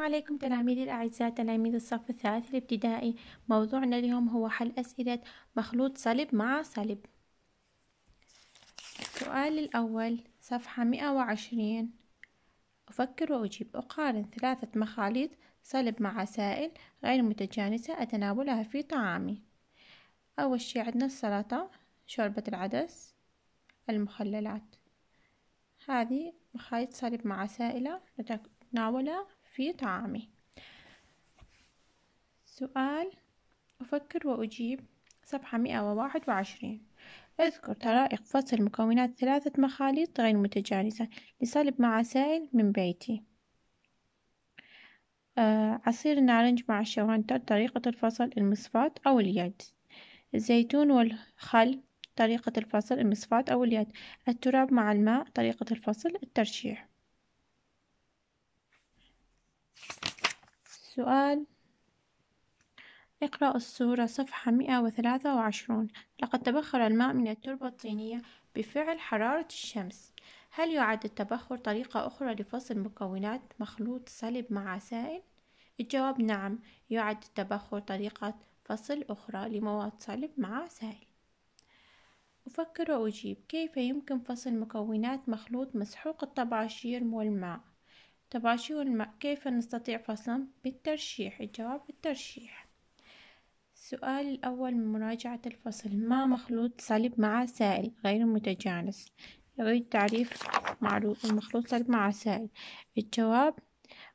عليكم تلاميذي الأعزاء تلاميذ الصف الثالث الابتدائي موضوعنا اليوم هو حل أسئلة مخلوط صلب مع صلب السؤال الأول صفحة 120 أفكر وأجيب أقارن ثلاثة مخاليط صلب مع سائل غير متجانسة أتناولها في طعامي أول شي عندنا السلطة شوربة العدس المخللات هذه مخاليط صلب مع سائلة نتناولها في طعامه سؤال أفكر وأجيب صفحة مئة وواحد اذكر طرائق فصل مكونات ثلاثة مخاليط غير متجانسة لصلب مع سائل من بيتي آه عصير النارنج مع الشوهنتر طريقة الفصل المصفاة أو اليد الزيتون والخل طريقة الفصل المصفاة أو اليد التراب مع الماء طريقة الفصل الترشيح سؤال اقرأ الصورة صفحة مئة وثلاثة وعشرون لقد تبخر الماء من التربة الطينية بفعل حرارة الشمس هل يعد التبخر طريقة أخرى لفصل مكونات مخلوط صلب مع سائل؟ الجواب نعم يعد التبخر طريقة فصل أخرى لمواد صلب مع سائل أفكر وأجيب كيف يمكن فصل مكونات مخلوط مسحوق الطبع الشير والماء شو الماء كيف نستطيع فصله بالترشيح الجواب بالترشيح السؤال الأول من مراجعة الفصل ما مخلوط صلب مع سائل غير متجانس يريد تعريف مخلوط صلب مع سائل الجواب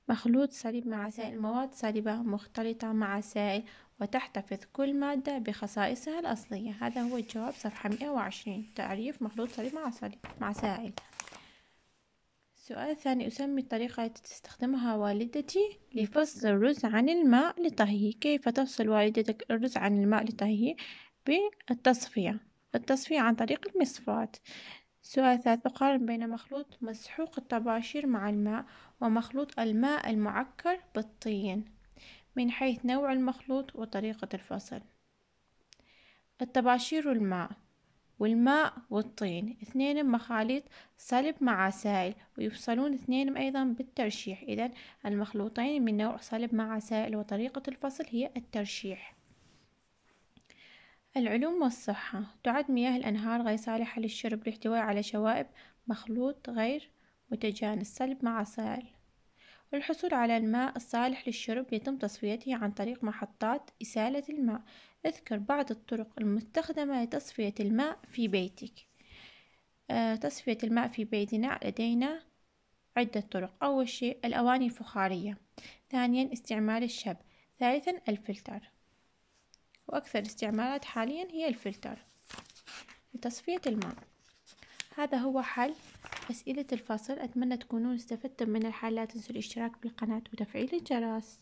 مخلوط صلب مع سائل مواد صلبة مختلطة مع سائل وتحتفظ كل مادة بخصائصها الأصلية هذا هو الجواب صفحة 120 تعريف مخلوط صلب مع صلب مع سائل السؤال الثاني أسمي الطريقة التي تستخدمها والدتي لفصل الرز عن الماء لطهيه كيف تفصل والدتك الرز عن الماء لطهيه بالتصفية التصفية عن طريق المصفاة سؤال ثالث أقارن بين مخلوط مسحوق الطباشير مع الماء ومخلوط الماء المعكر بالطين من حيث نوع المخلوط وطريقة الفصل الطباشير والماء والماء والطين اثنين مخاليط صلب مع سائل ويفصلون اثنين أيضا بالترشيح إذا المخلوطين من نوع صلب مع سائل وطريقة الفصل هي الترشيح العلوم والصحة تعد مياه الأنهار غير صالحة للشرب لاحتوائها على شوائب مخلوط غير متجانس صلب مع سائل للحصول على الماء الصالح للشرب يتم تصفيته عن طريق محطات إسالة الماء اذكر بعض الطرق المستخدمة لتصفية الماء في بيتك آه، تصفية الماء في بيتنا لدينا عدة طرق أول شيء الأواني الفخارية ثانيا استعمال الشب ثالثا الفلتر وأكثر استعمالات حاليا هي الفلتر لتصفية الماء هذا هو حل أسئلة الفصل أتمنى تكونون استفدتم من الحل لا تنسوا الاشتراك بالقناة وتفعيل الجرس